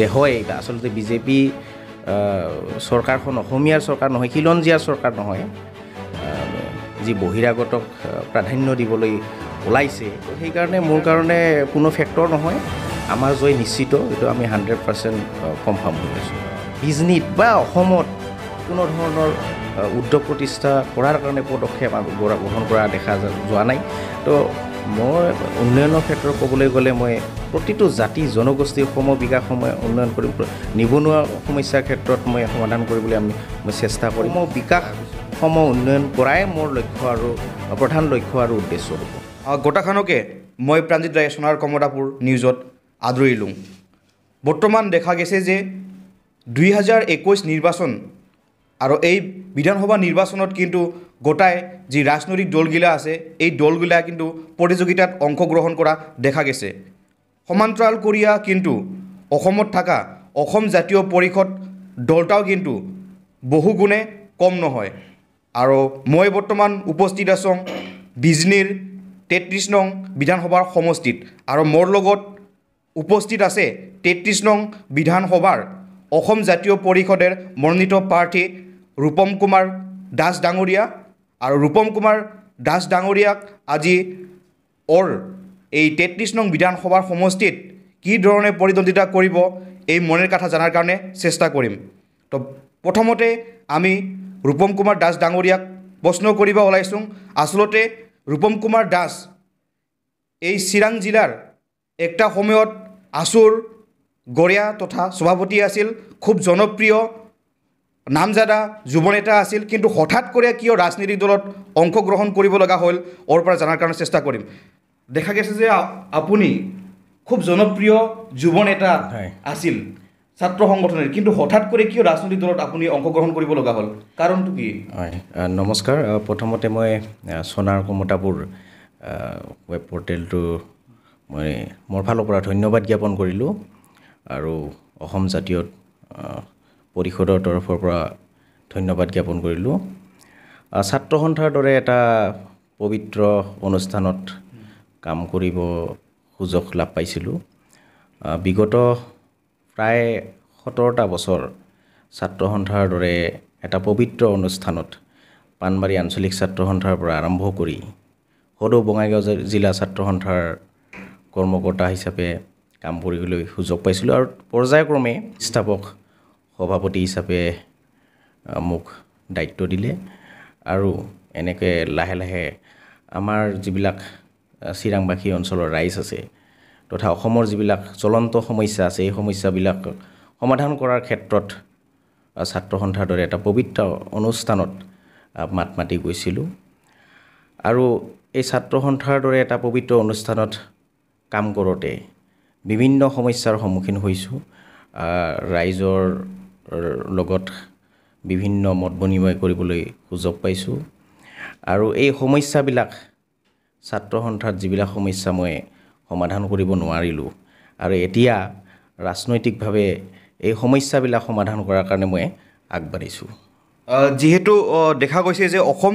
যে হয় আচলতে বিজেপি চৰকাৰখন অসমীয়াৰ চৰকাৰ নহয় খিলঞ্জীয়া চৰকাৰ নহয় যি বহিৰাগতক প্ৰাধান্য দিবলৈ ওলাইছে সেইকাৰণে মোৰ কাৰণে কোনো ফেক্টৰ নহয় আমাৰ জয় নিশ্চিত এইটো আমি হাণ্ড্ৰেড পাৰ্চেণ্ট কনফাৰ্ম হৈ আছোঁ বিজনীত বা অসমত কোনো ধৰণৰ উদ্যোগ প্ৰতিষ্ঠা কৰাৰ কাৰণে পদক্ষেপ গ্ৰহণ কৰা দেখা যোৱা নাই তো মই উন্নয়নৰ ক্ষেত্ৰত ক'বলৈ গ'লে মই প্ৰতিটো জাতি জনগোষ্ঠী সমবিকাশসমূহে উন্নয়ন কৰিম নিবনুৱা সমস্যাৰ ক্ষেত্ৰত মই সমাধান কৰিবলৈ আমি মই চেষ্টা কৰিম মই বিকাশ সম উন্নয়ন কৰাই মোৰ লক্ষ্য আৰু প্ৰধান লক্ষ্য আৰু উদ্দেশ্য হ'ব গোটাখানকে মই প্ৰাণজিত ৰায় সোণাৰ কমতাপুৰ নিউজত আদৰি লওঁ বৰ্তমান দেখা গৈছে যে দুই হাজাৰ একৈছ নিৰ্বাচন আৰু এই বিধানসভা নিৰ্বাচনত কিন্তু গোটাই যি ৰাজনৈতিক দলগিলা আছে এই দলগিলা কিন্তু প্ৰতিযোগিতাত অংশগ্ৰহণ কৰা দেখা গৈছে সমান্তৰাল কৰিয়া কিন্তু অসমত থকা অসম জাতীয় পৰিষদ দলটাও কিন্তু বহুগুণে কম নহয় আৰু মই বৰ্তমান উপস্থিত আছোঁ বিজনীৰ তেত্ৰিছ নং বিধানসভাৰ সমষ্টিত আৰু মোৰ লগত উপস্থিত আছে তেত্ৰিছ নং বিধানসভাৰ অসম জাতীয় পৰিষদে মনোনীত প্ৰাৰ্থী ৰূপম কুমাৰ দাস ডাঙৰীয়া আৰু ৰূপম কুমাৰ দাস ডাঙৰীয়াক আজি অৰ এই তেত্ৰিছ নং বিধানসভাৰ সমষ্টিত কি ধৰণে প্ৰতিদ্বন্দ্বিতা কৰিব এই মনে কথা জনাৰ কাৰণে চেষ্টা কৰিম তো প্ৰথমতে আমি ৰূপম কুমাৰ দাস ডাঙৰীয়াক প্ৰশ্ন কৰিব ওলাইছোঁ আচলতে ৰূপম কুমাৰ দাস এই চিৰাং জিলাৰ একটা সময়ত আচুৰ গৰীয়া তথা সভাপতি আছিল খুব জনপ্ৰিয় নামজাদা যুৱ নেতা আছিল কিন্তু হঠাৎ কৰি কিয় ৰাজনৈতিক দলত অংশগ্ৰহণ কৰিবলগা হ'ল অৰ পৰা জনাৰ কাৰণে চেষ্টা কৰিম দেখা গৈছে যে আপুনি খুব জনপ্ৰিয় যুৱ নেতা আছিল ছাত্ৰ সংগঠনৰ কিন্তু হঠাৎ কৰি কিয় ৰাজনৈতিক দলত আপুনি অংশগ্ৰহণ কৰিব লগা হ'ল কাৰণটো কি হয় নমস্কাৰ প্ৰথমতে মই সোণাৰ কমতাপুৰ ৱেব পৰ্টেলটো মই মোৰ ফালৰ পৰা ধন্যবাদ জ্ঞাপন কৰিলোঁ আৰু অসম জাতীয় পৰিষদৰ তৰফৰ পৰা ধন্যবাদ জ্ঞাপন কৰিলোঁ ছাত্ৰ সন্থাৰ দৰে এটা পবিত্ৰ অনুষ্ঠানত কাম কৰিব সুযোগ লাভ পাইছিলোঁ বিগত প্ৰায় সোতৰটা বছৰ ছাত্ৰ সন্থাৰ দৰে এটা পবিত্ৰ অনুষ্ঠানত পাণবাৰী আঞ্চলিক ছাত্ৰ সন্থাৰ পৰা আৰম্ভ কৰি সদৌ বঙাইগাঁও জিলা ছাত্ৰ সন্থাৰ কৰ্মকৰ্তা হিচাপে কাম কৰিবলৈ সুযোগ পাইছিলোঁ আৰু পৰ্যায়ক্ৰমে স্থাপক সভাপতি হিচাপে মোক দায়িত্ব দিলে আৰু এনেকৈ লাহে লাহে আমাৰ যিবিলাক চিৰাংবাসী অঞ্চলৰ ৰাইজ আছে তথা অসমৰ যিবিলাক চলন্ত সমস্যা আছে এই সমস্যাবিলাক সমাধান কৰাৰ ক্ষেত্ৰত ছাত্ৰ সন্থাৰ দৰে এটা পবিত্ৰ অনুষ্ঠানত মাত মাতি গৈছিলোঁ আৰু এই ছাত্ৰ সন্থাৰ দৰে এটা পবিত্ৰ অনুষ্ঠানত কাম কৰোঁতে বিভিন্ন সমস্যাৰ সন্মুখীন হৈছোঁ ৰাইজৰ লগত বিভিন্ন মত বিনিময় কৰিবলৈ সুযোগ পাইছোঁ আৰু এই সমস্যাবিলাক ছাত্ৰ সন্থাত যিবিলাক সমস্যা মই সমাধান কৰিব নোৱাৰিলোঁ আৰু এতিয়া ৰাজনৈতিকভাৱে এই সমস্যাবিলাক সমাধান কৰাৰ কাৰণে মই আগবাঢ়িছোঁ যিহেতু দেখা গৈছে যে অসম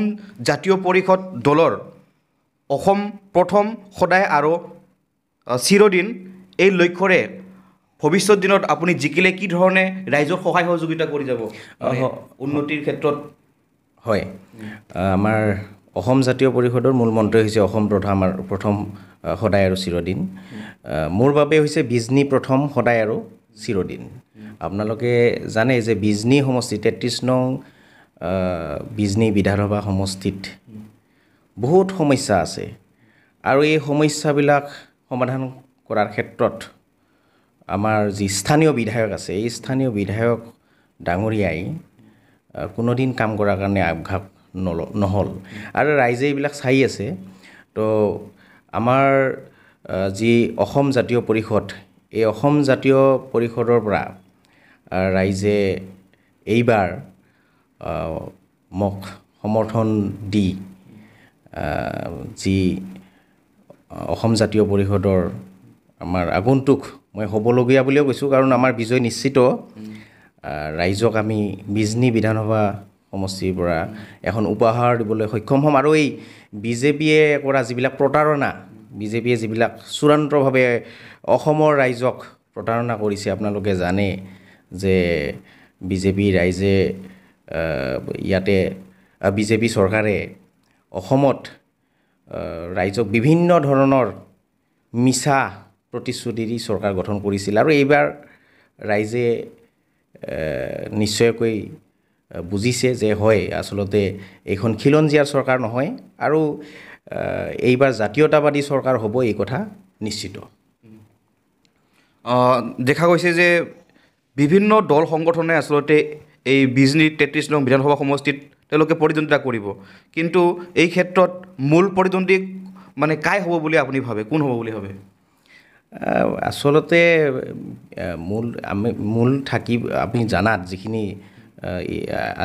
জাতীয় পৰিষদ দলৰ অসম প্ৰথম সদায় আৰু চিৰদিন এই লক্ষ্যৰে ভৱিষ্যত দিনত আপুনি জিকিলে কি ধৰণে ৰাইজৰ সহায় সহযোগিতা কৰি যাব উন্নতিৰ ক্ষেত্ৰত হয় আমাৰ অসম জাতীয় পৰিষদৰ মূল মন্ত্ৰী হৈছে অসম প্ৰধান প্ৰথম সদায় আৰু চিৰদিন মোৰ বাবে হৈছে বিজনী প্ৰথম সদায় আৰু চিৰদিন আপোনালোকে জানে যে বিজনী সমষ্টি তেত্ৰিছ নং বিজনী বিধানসভা সমষ্টিত বহুত সমস্যা আছে আৰু এই সমস্যাবিলাক সমাধান কৰাৰ ক্ষেত্ৰত আমাৰ যি স্থানীয় বিধায়ক আছে এই স্থানীয় বিধায়ক ডাঙৰীয়াই কোনোদিন কাম কৰাৰ কাৰণে আগভাগ নল নহ'ল আৰু ৰাইজে এইবিলাক চাই আছে তো আমাৰ যি অসম জাতীয় পৰিষদ এই অসম জাতীয় পৰিষদৰ পৰা ৰাইজে এইবাৰ মোক সমৰ্থন দি যি অসম জাতীয় পৰিষদৰ আমাৰ আগন্তুক মই হ'বলগীয়া বুলিও কৈছোঁ কাৰণ আমাৰ বিজয় নিশ্চিত ৰাইজক আমি বিজনী বিধানসভা সমষ্টিৰ পৰা এখন উপহাৰ দিবলৈ সক্ষম হ'ম আৰু এই বিজেপিয়ে কৰা যিবিলাক প্ৰতাৰণা বিজেপিয়ে যিবিলাক চূড়ান্তভাৱে অসমৰ ৰাইজক প্ৰতাৰণা কৰিছে আপোনালোকে জানে যে বিজেপি ৰাইজে ইয়াতে বিজেপি চৰকাৰে অসমত ৰাইজক বিভিন্ন ধৰণৰ মিছা প্ৰতিশ্ৰুতি দি চৰকাৰ গঠন কৰিছিল আৰু এইবাৰ ৰাইজে নিশ্চয়কৈ বুজিছে যে হয় আচলতে এইখন খিলঞ্জীয়াৰ চৰকাৰ নহয় আৰু এইবাৰ জাতীয়তাবাদী চৰকাৰ হ'ব এই কথা নিশ্চিত দেখা গৈছে যে বিভিন্ন দল সংগঠনে আচলতে এই বিজনী তেত্ৰিছ নং বিধানসভা সমষ্টিত তেওঁলোকে প্ৰতিদ্বন্দ্বিতা কৰিব কিন্তু এই ক্ষেত্ৰত মূল প্ৰতিদ্বন্দ্বী মানে কাই হ'ব বুলি আপুনি ভাবে কোন হ'ব বুলি ভাবে আচলতে মূল আমি মূল থাকি আপুনি জানাত যিখিনি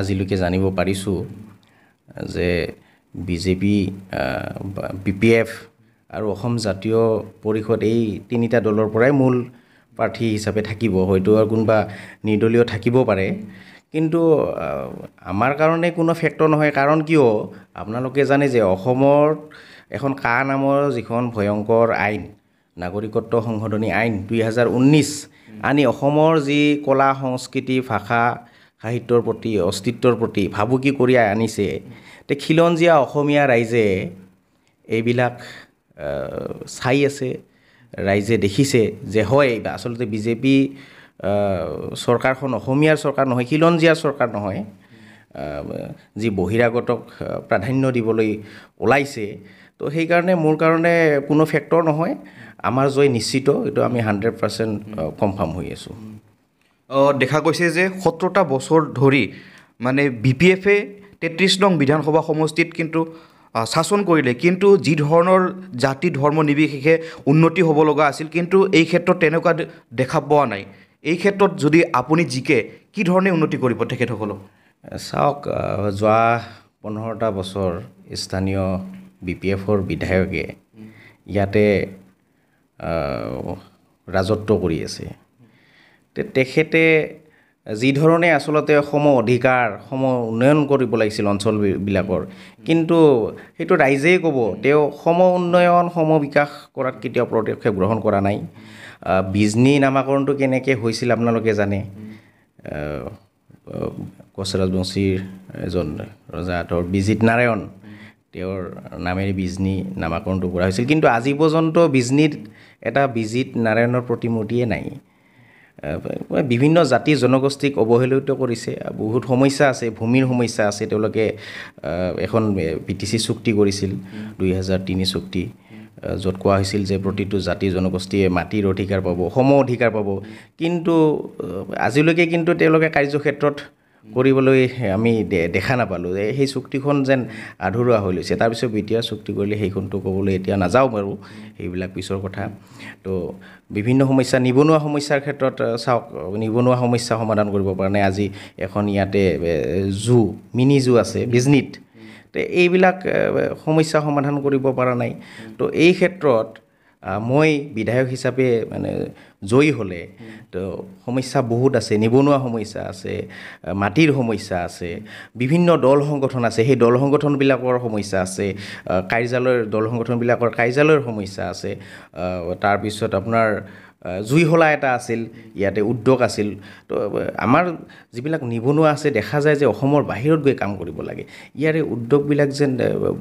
আজিলৈকে জানিব পাৰিছোঁ যে বিজেপি বি পি এফ আৰু অসম জাতীয় পৰিষদ এই তিনিটা দলৰ পৰাই মূল প্ৰাৰ্থী হিচাপে থাকিব হয়তো আৰু কোনোবা নিৰ্দলীয় থাকিব পাৰে কিন্তু আমাৰ কাৰণে কোনো ফেক্টৰ নহয় কাৰণ কিয় আপোনালোকে জানে যে অসমত এখন কা নামৰ যিখন ভয়ংকৰ আইন নাগৰিকত্ব সংশোধনী আইন দুই হাজাৰ ঊনৈছ আনি অসমৰ যি কলা সংস্কৃতি ভাষা সাহিত্যৰ প্ৰতি অস্তিত্বৰ প্ৰতি ভাবুকি কৰি আনিছে তে খিলঞ্জীয়া অসমীয়া ৰাইজে এইবিলাক চাই আছে ৰাইজে দেখিছে যে হয় আচলতে বিজেপি চৰকাৰখন অসমীয়াৰ চৰকাৰ নহয় খিলঞ্জীয়া চৰকাৰ নহয় যি বহিৰাগতক প্ৰাধান্য দিবলৈ ওলাইছে তো সেইকাৰণে মোৰ কাৰণে কোনো ফেক্টৰ নহয় আমাৰ জয় নিশ্চিত এইটো আমি হাণ্ড্ৰেড পাৰ্চেণ্ট কনফাৰ্ম হৈ আছোঁ দেখা গৈছে যে সত্তৰটা বছৰ ধৰি মানে বি পি এফে তেত্ৰিছ নং বিধানসভা সমষ্টিত কিন্তু শাসন কৰিলে কিন্তু যি ধৰণৰ জাতি ধৰ্ম নিৰ্বিশেষে উন্নতি হ'ব লগা আছিল কিন্তু এই ক্ষেত্ৰত তেনেকুৱা দেখা পোৱা নাই এই ক্ষেত্ৰত যদি আপুনি জিকে কি ধৰণে উন্নতি কৰিব তেখেতসকলক চাওক যোৱা পোন্ধৰটা বছৰ স্থানীয় বি পি এফৰ বিধায়কে ইয়াতে ৰাজত্ব কৰি আছে তেখেতে যিধৰণে আচলতে সম অধিকাৰ সম উন্নয়ন কৰিব লাগিছিল অঞ্চলবিলাকৰ কিন্তু সেইটো ৰাইজেই ক'ব তেওঁ সম উন্নয়ন সম বিকাশ কৰাত কেতিয়াও পদক্ষেপ গ্ৰহণ কৰা নাই বিজনী নামাকৰণটো কেনেকৈ হৈছিল আপোনালোকে জানে কোচ ৰাজবংশীৰ এজন ৰজা ধৰ বিজিত নাৰায়ণ তেওঁৰ নামেৰে বিজনী নামাকৰণটো কৰা হৈছিল কিন্তু আজি পৰ্যন্ত বিজনীত এটা বিজিত নাৰায়ণৰ প্ৰতিমূৰ্তিয়ে নাই বিভিন্ন জাতি জনগোষ্ঠীক অৱহেলিত কৰিছে বহুত সমস্যা আছে ভূমিৰ সমস্যা আছে তেওঁলোকে এখন পি টি চি চুক্তি কৰিছিল দুই হাজাৰ তিনি চুক্তি য'ত কোৱা হৈছিল যে প্ৰতিটো জাতি জনগোষ্ঠীয়ে মাটিৰ অধিকাৰ পাব সম অধিকাৰ পাব কিন্তু আজিলৈকে কিন্তু তেওঁলোকে কাৰ্যক্ষেত্ৰত কৰিবলৈ আমি দেখা নাপালোঁ যে সেই চুক্তিখন যেন আধৰুৱা হৈ লৈছে তাৰপিছত বি টি আৰ চুক্তি কৰিলে সেইখনটো ক'বলৈ এতিয়া নাযাওঁ বাৰু সেইবিলাক পিছৰ কথা তো বিভিন্ন সমস্যা নিবনুৱা সমস্যাৰ ক্ষেত্ৰত চাওক নিবনুৱা সমস্যা সমাধান কৰিব পৰা নাই আজি এখন ইয়াতে জু মিনি জু আছে বিজনীত তে এইবিলাক সমস্যা সমাধান কৰিব পৰা নাই তো এই ক্ষেত্ৰত মই বিধায়ক হিচাপে মানে জয়ী হ'লে তো সমস্যা বহুত আছে নিবনুৱা সমস্যা আছে মাটিৰ সমস্যা আছে বিভিন্ন দল সংগঠন আছে সেই দল সংগঠনবিলাকৰ সমস্যা আছে কাৰ্যালয়ৰ দল সংগঠনবিলাকৰ কাৰ্যালয়ৰ সমস্যা আছে তাৰপিছত আপোনাৰ জুইশলা এটা আছিল ইয়াতে উদ্যোগ আছিল তো আমাৰ যিবিলাক নিবনুৱা আছে দেখা যায় যে অসমৰ বাহিৰত গৈ কাম কৰিব লাগে ইয়াৰে উদ্যোগবিলাক যেন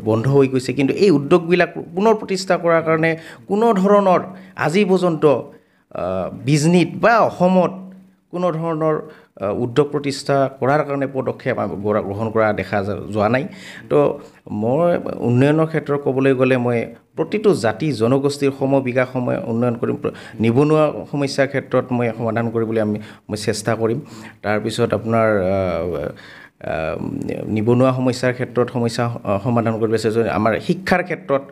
বন্ধ হৈ গৈছে কিন্তু এই উদ্যোগবিলাক পুনৰ প্ৰতিষ্ঠা কৰাৰ কাৰণে কোনো ধৰণৰ আজি পৰ্যন্ত বিজনীত বা অসমত কোনো ধৰণৰ উদ্যোগ প্ৰতিষ্ঠা কৰাৰ কাৰণে পদক্ষেপ গ্ৰহণ কৰা দেখা যোৱা নাই তো মই উন্নয়নৰ ক্ষেত্ৰত ক'বলৈ গ'লে মই প্ৰতিটো জাতি জনগোষ্ঠীৰ সমবিকাশ সময় উন্নয়ন কৰিম নিবনুৱা সমস্যাৰ ক্ষেত্ৰত মই সমাধান কৰিবলৈ আমি মই চেষ্টা কৰিম তাৰপিছত আপোনাৰ নিবনুৱা সমস্যাৰ ক্ষেত্ৰত সমস্যা সমাধান কৰিব চেষ্টা আমাৰ শিক্ষাৰ ক্ষেত্ৰত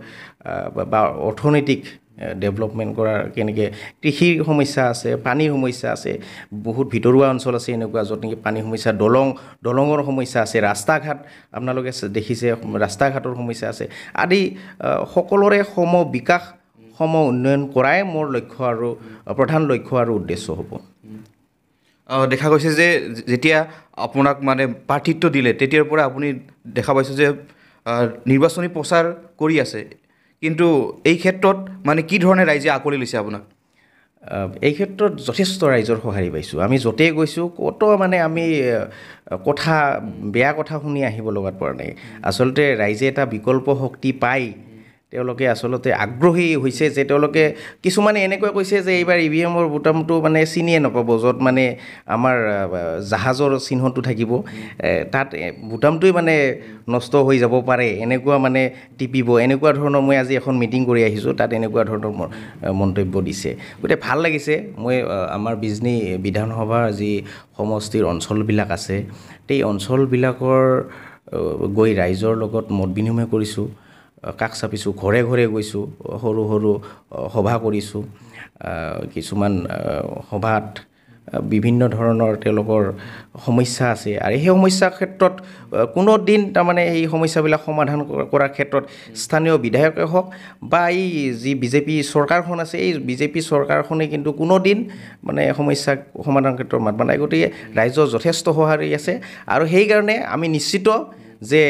বা অৰ্থনৈতিক ডেভেলপমেণ্ট কৰাৰ কেনেকৈ কৃষিৰ সমস্যা আছে পানীৰ সমস্যা আছে বহুত ভিতৰুৱা অঞ্চল আছে এনেকুৱা য'ত নেকি পানীৰ সমস্যা দলং দলঙৰ সমস্যা আছে ৰাস্তা ঘাট আপোনালোকে দেখিছে ৰাস্তা ঘাটৰ সমস্যা আছে আদি সকলোৰে সম বিকাশ সম উন্নয়ন কৰাই মোৰ লক্ষ্য আৰু প্ৰধান লক্ষ্য আৰু উদ্দেশ্য হ'ব দেখা গৈছে যে যেতিয়া আপোনাক মানে প্ৰাৰ্থিত্ব দিলে তেতিয়াৰ পৰা আপুনি দেখা পাইছোঁ যে নিৰ্বাচনী প্ৰচাৰ কৰি আছে কিন্তু এই ক্ষেত্ৰত মানে কি ধৰণে ৰাইজে আঁকোৱালি লৈছে আপোনাক এই ক্ষেত্ৰত যথেষ্ট ৰাইজৰ সঁহাৰি পাইছোঁ আমি য'তেই গৈছোঁ কত মানে আমি কথা বেয়া কথা শুনি আহিব লগাত পৰা নাই আচলতে ৰাইজে এটা বিকল্প শক্তি পায় তেওঁলোকে আচলতে আগ্ৰহী হৈছে যে তেওঁলোকে কিছুমানে এনেকুৱা কৈছে যে এইবাৰ ই ভি এমৰ বুটামটো মানে চিনিয়ে নাপাব য'ত মানে আমাৰ জাহাজৰ চিহ্নটো থাকিব তাত বুটামটোৱে মানে নষ্ট হৈ যাব পাৰে এনেকুৱা মানে টিপিব এনেকুৱা ধৰণৰ মই আজি এখন মিটিং কৰি আহিছোঁ তাত এনেকুৱা ধৰণৰ মন্তব্য দিছে গতিকে ভাল লাগিছে মই আমাৰ বিজনী বিধানসভাৰ যি সমষ্টিৰ অঞ্চলবিলাক আছে সেই অঞ্চলবিলাকৰ গৈ ৰাইজৰ লগত মত বিনিময় কৰিছোঁ কাষ চাপিছোঁ ঘৰে ঘৰে গৈছোঁ সৰু সৰু সভা কৰিছোঁ কিছুমান সভাত বিভিন্ন ধৰণৰ তেওঁলোকৰ সমস্যা আছে আৰু সেই সমস্যাৰ ক্ষেত্ৰত কোনো দিন তাৰমানে এই সমস্যাবিলাক সমাধান কৰাৰ ক্ষেত্ৰত স্থানীয় বিধায়কে হওক বা এই যি বিজেপি চৰকাৰখন আছে এই বিজেপি চৰকাৰখনে কিন্তু কোনো দিন মানে সমস্যা সমাধানৰ ক্ষেত্ৰত মাত মানে গতিকে ৰাইজৰ যথেষ্ট সঁহাৰি আছে আৰু সেইকাৰণে আমি নিশ্চিত যে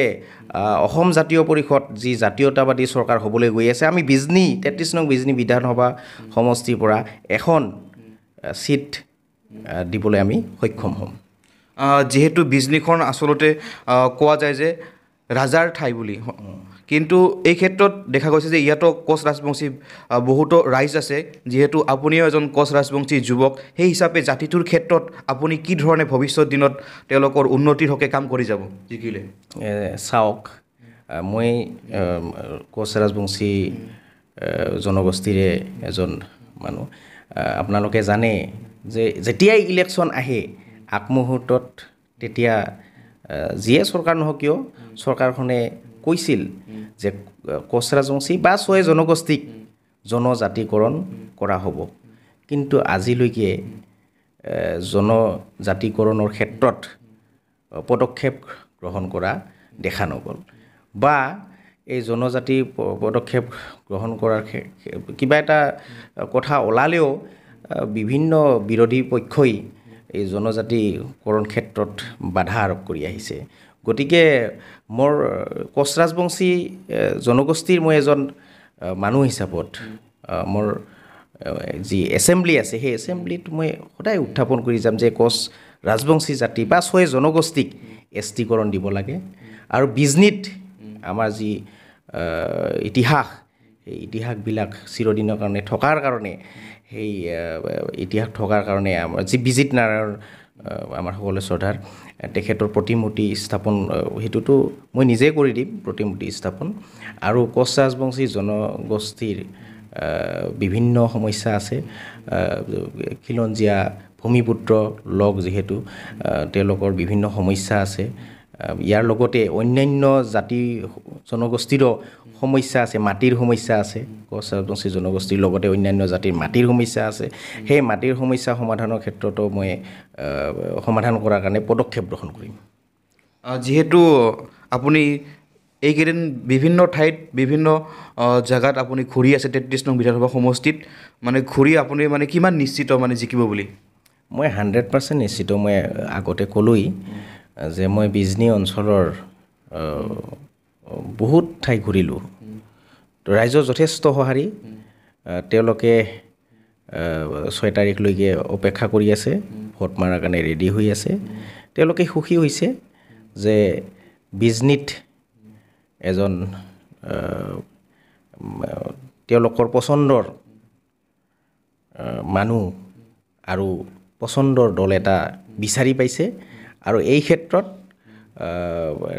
অসম জাতীয় পৰিষদ যি জাতীয়তাবাদী চৰকাৰ হ'বলৈ গৈ আছে আমি বিজনী তেত্ৰিছ নং বিজনী বিধানসভা সমষ্টিৰ পৰা এখন ছিট দিবলৈ আমি সক্ষম হ'ম যিহেতু বিজনীখন আচলতে কোৱা যায় যে ৰাজাৰ ঠাই বুলি কিন্তু এই ক্ষেত্ৰত দেখা গৈছে যে ইয়াতো কোচ ৰাজবংশী বহুতো ৰাইজ আছে যিহেতু আপুনিও এজন কোচ ৰাজবংশী যুৱক সেই হিচাপে জাতিটোৰ ক্ষেত্ৰত আপুনি কি ধৰণে ভৱিষ্যত দিনত তেওঁলোকৰ উন্নতিৰ হকে কাম কৰি যাব শিকিলে চাওক মই কোচ ৰাজবংশী জনগোষ্ঠীৰে এজন মানুহ আপোনালোকে জানে যে যেতিয়াই ইলেকশ্যন আহে আগমুহূৰ্তত তেতিয়া যিয়ে চৰকাৰ নহওক কিয় চৰকাৰখনে কৈছিল যে কোচ ৰাজবংশী বা ছয় জনগোষ্ঠীক জনজাতিকৰণ কৰা হ'ব কিন্তু আজিলৈকে জনজাতিকৰণৰ ক্ষেত্ৰত পদক্ষেপ গ্ৰহণ কৰা দেখা নগ'ল বা এই জনজাতি পদক্ষেপ গ্ৰহণ কৰাৰ কিবা এটা কথা ওলালেও বিভিন্ন বিৰোধী পক্ষই এই জনজাতিকৰণ ক্ষেত্ৰত বাধা আৰোপ কৰি আহিছে গতিকে মোৰ কোচ ৰাজবংশী জনগোষ্ঠীৰ মই এজন মানুহ হিচাপত মোৰ যি এছেম্বলি আছে সেই এছেম্বলিত মই সদায় উত্থাপন কৰি যাম যে কোচ ৰাজবংশী জাতি বা ছয় জনগোষ্ঠীক এছ টিকৰণ দিব লাগে আৰু বিজনীত আমাৰ যি ইতিহাস সেই ইতিহাসবিলাক চিৰদিনৰ কাৰণে থকাৰ কাৰণে সেই ইতিহাস থকাৰ কাৰণে আমাৰ যি বিজিত নাৰায়ণ আমাৰ সকলোৱে শ্ৰদ্ধাৰ তেখেতৰ প্ৰতিমূৰ্তি স্থাপন সেইটোতো মই নিজে কৰি দিম প্ৰতিমূৰ্তি স্থাপন আৰু কচ ৰাজবংশী জনগোষ্ঠীৰ বিভিন্ন সমস্যা আছে খিলঞ্জীয়া ভূমিপুত্ৰ লগ যিহেতু তেওঁলোকৰ বিভিন্ন সমস্যা আছে ইয়াৰ লগতে অন্যান্য জাতি জনগোষ্ঠীৰো সমস্যা আছে মাটিৰ সমস্যা আছে কছ আদিবাসী জনগোষ্ঠীৰ লগতে অন্যান্য জাতিৰ মাটিৰ সমস্যা আছে সেই মাটিৰ সমস্যা সমাধানৰ ক্ষেত্ৰতো মই সমাধান কৰাৰ কাৰণে পদক্ষেপ গ্ৰহণ কৰিম যিহেতু আপুনি এইকেইদিন বিভিন্ন ঠাইত বিভিন্ন জেগাত আপুনি ঘূৰি আছে তেত্ৰিছ নং বিধানসভা সমষ্টিত মানে ঘূৰি আপুনি মানে কিমান নিশ্চিত মানে জিকিব বুলি মই হাণ্ড্ৰেড পাৰ্চেণ্ট নিশ্চিত মই আগতে ক'লোৱেই যে মই বিজনী অঞ্চলৰ বহুত ঠাই ঘূৰিলোঁ ৰাইজৰ যথেষ্ট সঁহাৰি তেওঁলোকে ছয় তাৰিখলৈকে অপেক্ষা কৰি আছে ভোট মাৰাৰ কাৰণে ৰেডি হৈ আছে তেওঁলোকে সুখী হৈছে যে বিজনীত এজন তেওঁলোকৰ পচন্দৰ মানুহ আৰু পচন্দৰ দল এটা বিচাৰি পাইছে আৰু এই ক্ষেত্ৰত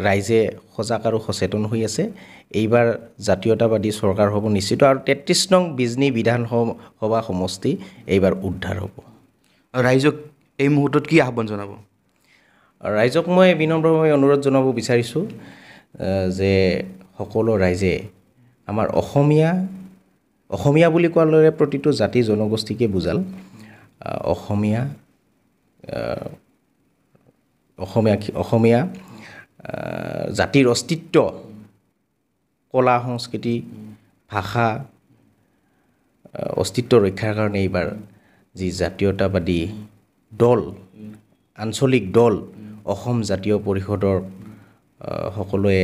ৰাইজে সজাগ আৰু সচেতন হৈ আছে এইবাৰ জাতীয়তাবাদী চৰকাৰ হ'ব নিশ্চিত আৰু তেত্ৰিছ নং বিজনী বিধানসভা সমষ্টি এইবাৰ উদ্ধাৰ হ'ব ৰাইজক এই মুহূৰ্তত কি আহ্বান জনাব ৰাইজক মই বিনম্ৰভাৱে অনুৰোধ জনাব বিচাৰিছোঁ যে সকলো ৰাইজে আমাৰ অসমীয়া অসমীয়া বুলি কোৱাৰ লৈ প্ৰতিটো জাতি জনগোষ্ঠীকে বুজাল অসমীয়া অসমীয়া অসমীয়া জাতিৰ অস্তিত্ব কলা সংস্কৃতি ভাষা অস্তিত্ব ৰক্ষাৰ কাৰণে এইবাৰ যি জাতীয়তাবাদী দল আঞ্চলিক দল অসম জাতীয় পৰিষদৰ সকলোৱে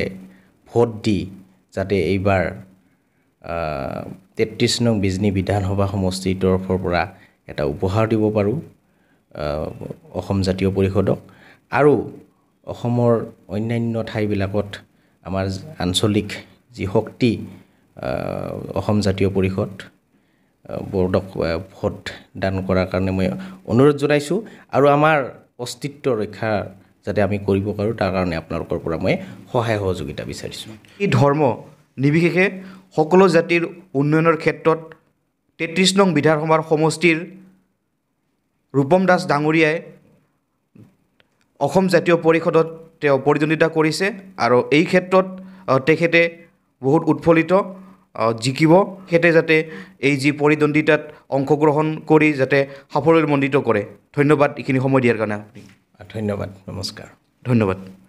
ভোট দি যাতে এইবাৰ তেত্ৰিছ নং বিজনী বিধানসভা সমষ্টিৰ তৰফৰ পৰা এটা উপহাৰ দিব পাৰোঁ অসম জাতীয় পৰিষদক আৰু অসমৰ অন্যান্য ঠাইবিলাকত আমাৰ আঞ্চলিক যি শক্তি অসম জাতীয় পৰিষদ বৰ্ডক ভোট দান কৰাৰ কাৰণে মই অনুৰোধ জনাইছোঁ আৰু আমাৰ অস্তিত্ব ৰক্ষা যাতে আমি কৰিব পাৰোঁ তাৰ কাৰণে আপোনালোকৰ পৰা মই সহায় সহযোগিতা বিচাৰিছোঁ এই ধৰ্ম নিৰ্বিশেষে সকলো জাতিৰ উন্নয়নৰ ক্ষেত্ৰত তেত্ৰিছ নং বিধানসভাৰ সমষ্টিৰ ৰূপম দাস ডাঙৰীয়াই অসম জাতীয় পৰিষদত তেওঁ প্ৰতিদ্বন্দ্বিতা কৰিছে আৰু এই ক্ষেত্ৰত তেখেতে বহুত উৎফুল্লিত জিকিব সেইটোৱে যাতে এই যি প্ৰতিদ্বন্দ্বিতাত অংশগ্ৰহণ কৰি যাতে সাফল্যমণ্ডিত কৰে ধন্যবাদ এইখিনি সময় দিয়াৰ কাৰণে আপুনি ধন্যবাদ নমস্কাৰ ধন্যবাদ